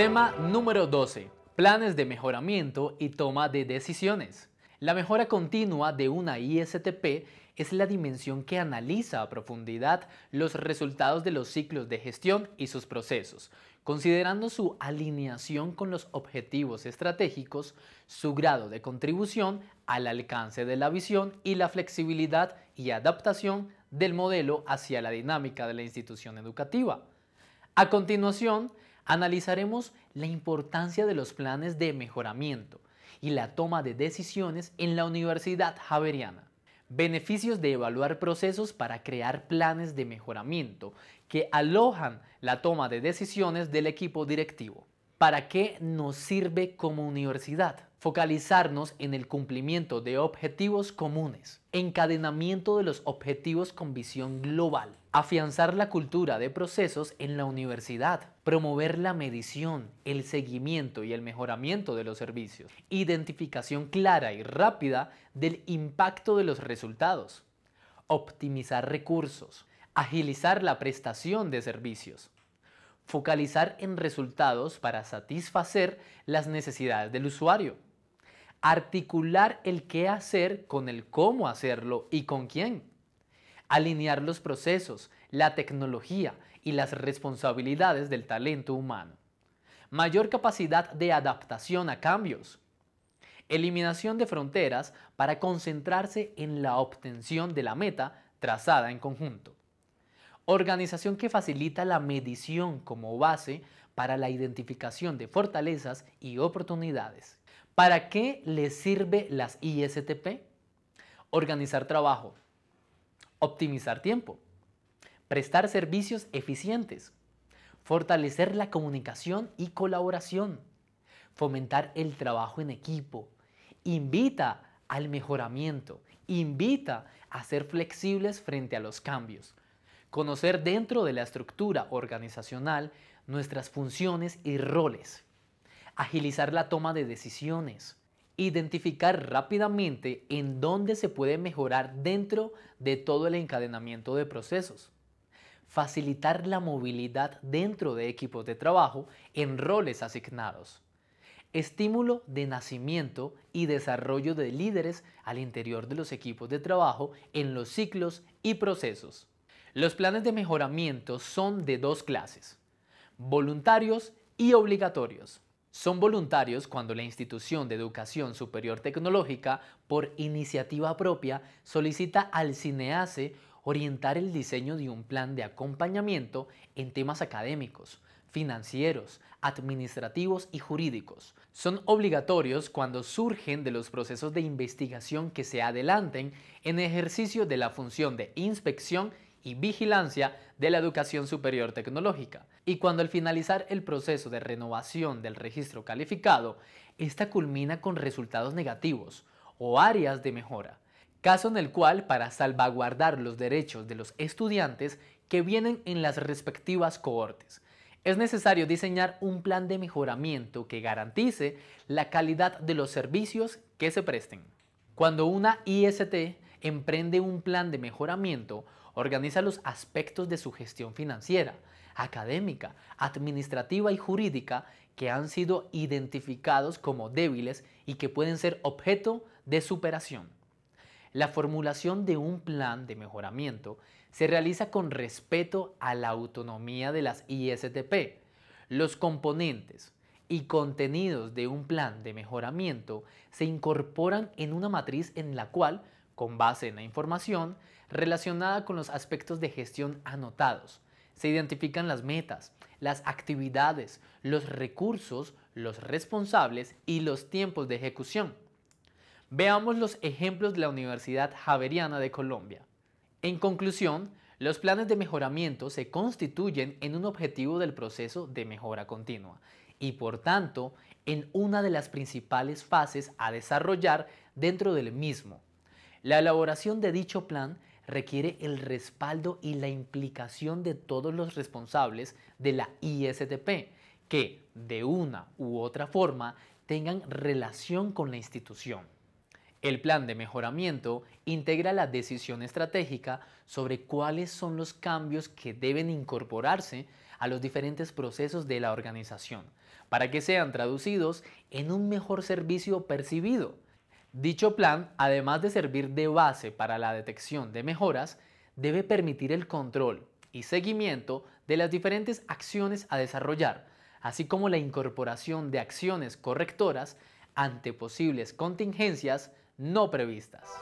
Tema número 12. Planes de mejoramiento y toma de decisiones. La mejora continua de una ISTP es la dimensión que analiza a profundidad los resultados de los ciclos de gestión y sus procesos, considerando su alineación con los objetivos estratégicos, su grado de contribución al alcance de la visión y la flexibilidad y adaptación del modelo hacia la dinámica de la institución educativa. A continuación, Analizaremos la importancia de los planes de mejoramiento y la toma de decisiones en la Universidad Javeriana. Beneficios de evaluar procesos para crear planes de mejoramiento que alojan la toma de decisiones del equipo directivo. ¿para qué nos sirve como universidad? Focalizarnos en el cumplimiento de objetivos comunes, encadenamiento de los objetivos con visión global, afianzar la cultura de procesos en la universidad, promover la medición, el seguimiento y el mejoramiento de los servicios, identificación clara y rápida del impacto de los resultados, optimizar recursos, agilizar la prestación de servicios, focalizar en resultados para satisfacer las necesidades del usuario, articular el qué hacer con el cómo hacerlo y con quién, alinear los procesos, la tecnología y las responsabilidades del talento humano, mayor capacidad de adaptación a cambios, eliminación de fronteras para concentrarse en la obtención de la meta trazada en conjunto organización que facilita la medición como base para la identificación de fortalezas y oportunidades. ¿Para qué les sirve las ISTP? Organizar trabajo, optimizar tiempo, prestar servicios eficientes, fortalecer la comunicación y colaboración, fomentar el trabajo en equipo, invita al mejoramiento, invita a ser flexibles frente a los cambios, conocer dentro de la estructura organizacional nuestras funciones y roles, agilizar la toma de decisiones, identificar rápidamente en dónde se puede mejorar dentro de todo el encadenamiento de procesos, facilitar la movilidad dentro de equipos de trabajo en roles asignados, estímulo de nacimiento y desarrollo de líderes al interior de los equipos de trabajo en los ciclos y procesos. Los planes de mejoramiento son de dos clases, voluntarios y obligatorios. Son voluntarios cuando la institución de educación superior tecnológica, por iniciativa propia, solicita al CINEACE orientar el diseño de un plan de acompañamiento en temas académicos, financieros, administrativos y jurídicos. Son obligatorios cuando surgen de los procesos de investigación que se adelanten en ejercicio de la función de inspección y vigilancia de la educación superior tecnológica. Y cuando al finalizar el proceso de renovación del registro calificado, esta culmina con resultados negativos o áreas de mejora, caso en el cual para salvaguardar los derechos de los estudiantes que vienen en las respectivas cohortes, es necesario diseñar un plan de mejoramiento que garantice la calidad de los servicios que se presten. Cuando una IST emprende un plan de mejoramiento, Organiza los aspectos de su gestión financiera, académica, administrativa y jurídica que han sido identificados como débiles y que pueden ser objeto de superación. La formulación de un plan de mejoramiento se realiza con respeto a la autonomía de las ISTP. Los componentes y contenidos de un plan de mejoramiento se incorporan en una matriz en la cual, con base en la información, relacionada con los aspectos de gestión anotados. Se identifican las metas, las actividades, los recursos, los responsables y los tiempos de ejecución. Veamos los ejemplos de la Universidad Javeriana de Colombia. En conclusión, los planes de mejoramiento se constituyen en un objetivo del proceso de mejora continua y por tanto en una de las principales fases a desarrollar dentro del mismo. La elaboración de dicho plan requiere el respaldo y la implicación de todos los responsables de la ISTP que, de una u otra forma, tengan relación con la institución. El plan de mejoramiento integra la decisión estratégica sobre cuáles son los cambios que deben incorporarse a los diferentes procesos de la organización, para que sean traducidos en un mejor servicio percibido, Dicho plan, además de servir de base para la detección de mejoras, debe permitir el control y seguimiento de las diferentes acciones a desarrollar, así como la incorporación de acciones correctoras ante posibles contingencias no previstas.